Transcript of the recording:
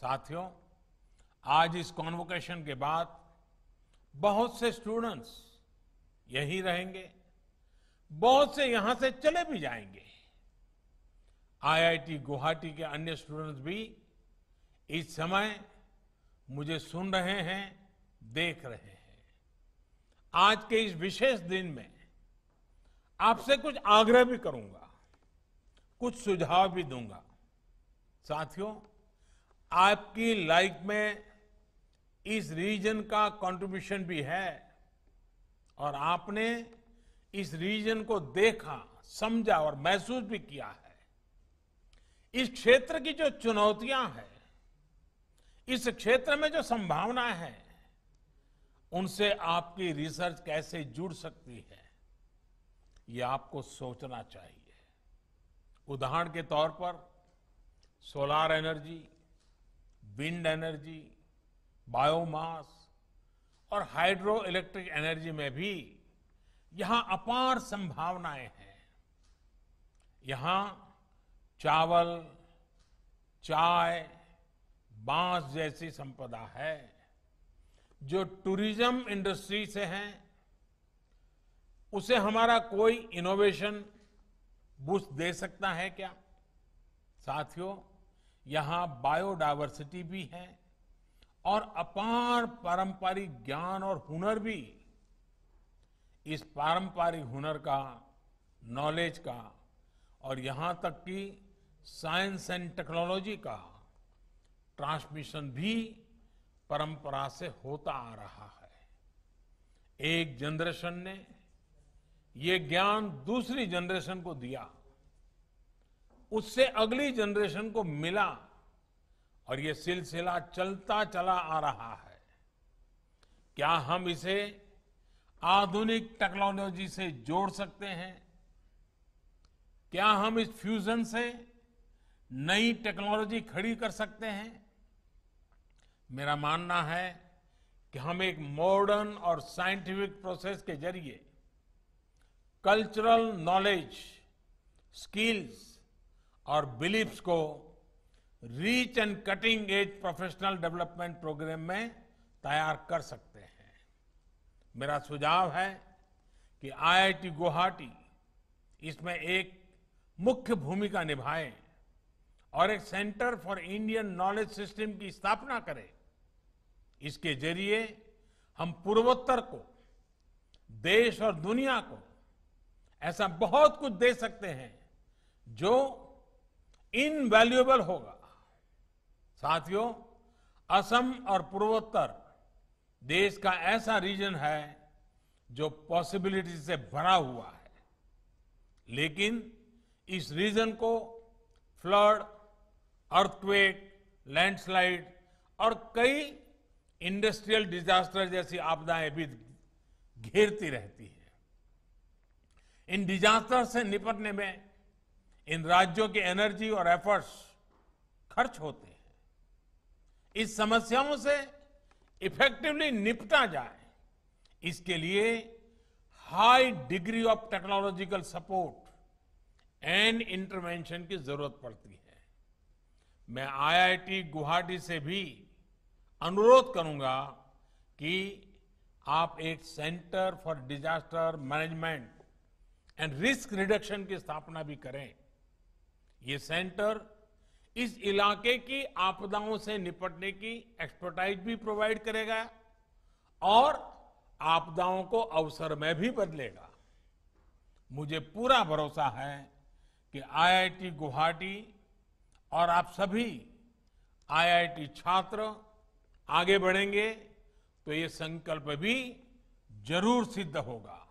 साथियों आज इस कॉन्वोकेशन के बाद बहुत से स्टूडेंट्स यहीं रहेंगे बहुत से यहां से चले भी जाएंगे आईआईटी गुवाहाटी के अन्य स्टूडेंट्स भी इस समय मुझे सुन रहे हैं देख रहे हैं आज के इस विशेष दिन में आपसे कुछ आग्रह भी करूंगा कुछ सुझाव भी दूंगा साथियों आपकी लाइफ में इस रीजन का कंट्रीब्यूशन भी है और आपने इस रीजन को देखा समझा और महसूस भी किया है इस क्षेत्र की जो चुनौतियां हैं इस क्षेत्र में जो संभावना है उनसे आपकी रिसर्च कैसे जुड़ सकती है ये आपको सोचना चाहिए उदाहरण के तौर पर solar energy wind energy biomass और हाइड्रो इलेक्ट्रिक एनर्जी में भी यहां अपार संभावनाएं हैं यहां चावल चाय बांस जैसी संपदा है जो टूरिज्म इंडस्ट्री से है उसे हमारा कोई इनोवेशन बूस्ट दे सकता है क्या साथियों यहां बायोडायवर्सिटी भी है और अपार पारंपरिक ज्ञान और हुनर भी इस पारंपरिक हुनर का नॉलेज का और यहां तक कि साइंस एंड टेक्नोलॉजी का ट्रांसमिशन भी परंपरा से होता आ रहा है एक जनरेशन ने ये ज्ञान दूसरी जनरेशन को दिया उससे अगली जनरेशन को मिला और ये सिलसिला चलता चला आ रहा है क्या हम इसे आधुनिक टेक्नोलॉजी से जोड़ सकते हैं क्या हम इस फ्यूजन से नई टेक्नोलॉजी खड़ी कर सकते हैं मेरा मानना है कि हम एक मॉडर्न और साइंटिफिक प्रोसेस के जरिए कल्चरल नॉलेज स्किल्स और बिलीफ्स को reach and cutting edge professional development program में तैयार कर सकते हैं मेरा सुझाव है कि आईआईटी गुवाहाटी इसमें एक मुख्य भूमिका निभाए और एक centre for Indian knowledge system की स्थापना करें इसके जरिए हम पूर्वोत्तर को देश और दुनिया को ऐसा बहुत कुछ दे सकते हैं जो इनवैल्यूएबल होगा साथियों असम और पूर्वोत्तर देश का ऐसा रीजन है जो पॉसिबिलिटी से भरा हुआ है लेकिन इस रीजन को फ्लड अर्थक्वेक लैंडस्लाइड और कई इंडस्ट्रियल डिजास्टर जैसी आपदाएं भी घेरती रहती हैं इन डिजास्टर से निपटने में इन राज्यों की एनर्जी और एफर्ट्स खर्च होते हैं इस समस्याओं से इफेक्टिवली निपटा जाए इसके लिए high degree of technological support and intervention की जरूरत पड़ती है मैं आईआईटी गुवाहाटी से भी अनुरोध करूंगा कि आप एक centre for disaster management and risk reduction की स्थापना भी करें ये सेंटर इस इलाके की आपदाओं से निपटने की एक्सपर्टाइज भी प्रोवाइड करेगा और आपदाओं को अवसर में भी बदलेगा मुझे पूरा भरोसा है कि आईआईटी गुवाहाटी और आप सभी आईआईटी छात्र आगे बढ़ेंगे तो ये संकल्प भी जरूर सिद्ध होगा